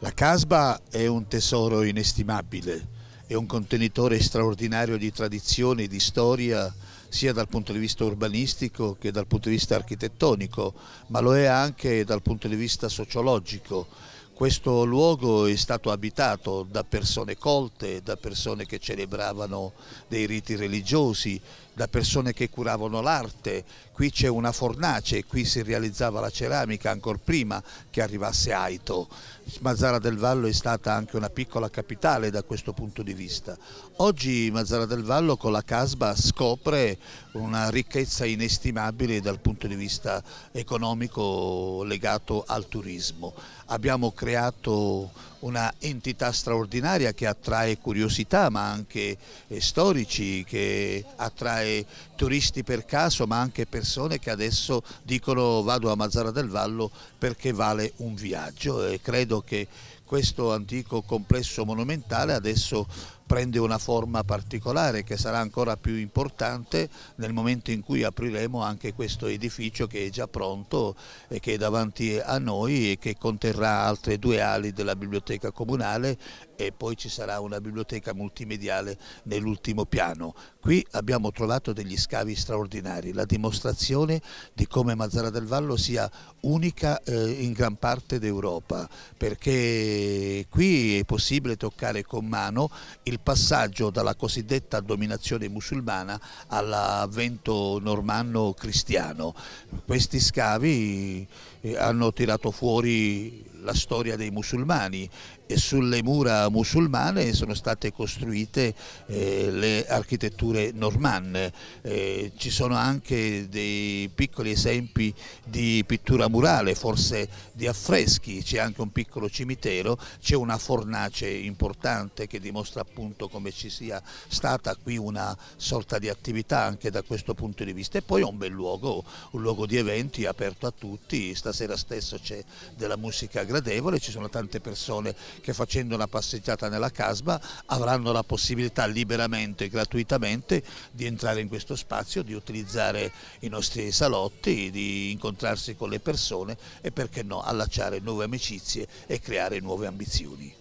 La Casba è un tesoro inestimabile, è un contenitore straordinario di tradizioni, di storia, sia dal punto di vista urbanistico che dal punto di vista architettonico, ma lo è anche dal punto di vista sociologico. Questo luogo è stato abitato da persone colte, da persone che celebravano dei riti religiosi, da persone che curavano l'arte, qui c'è una fornace, qui si realizzava la ceramica ancora prima che arrivasse Aito. Mazzara del Vallo è stata anche una piccola capitale da questo punto di vista. Oggi Mazzara del Vallo con la Casba scopre una ricchezza inestimabile dal punto di vista economico legato al turismo. Abbiamo creato una entità straordinaria che attrae curiosità ma anche eh, storici, che attrae turisti per caso ma anche persone che adesso dicono vado a Mazzara del Vallo perché vale un viaggio e credo che questo antico complesso monumentale adesso prende una forma particolare che sarà ancora più importante nel momento in cui apriremo anche questo edificio che è già pronto e che è davanti a noi e che conterrà altre due ali della biblioteca comunale e poi ci sarà una biblioteca multimediale nell'ultimo piano. Qui abbiamo trovato degli scavi straordinari, la dimostrazione di come Mazzara del Vallo sia unica eh, in gran parte d'Europa perché qui è possibile toccare con mano il passaggio dalla cosiddetta dominazione musulmana all'avvento normanno cristiano. Questi scavi eh, hanno tirato fuori la storia dei musulmani e sulle mura musulmane sono state costruite eh, le architetture normanne. Eh, ci sono anche dei piccoli esempi di pittura murale, forse di affreschi, c'è anche un piccolo cimitero cielo, c'è una fornace importante che dimostra appunto come ci sia stata qui una sorta di attività anche da questo punto di vista e poi è un bel luogo, un luogo di eventi aperto a tutti, stasera stesso c'è della musica gradevole, ci sono tante persone che facendo una passeggiata nella casba avranno la possibilità liberamente e gratuitamente di entrare in questo spazio, di utilizzare i nostri salotti, di incontrarsi con le persone e perché no allacciare nuove amicizie e creare nuove nuove ambizioni.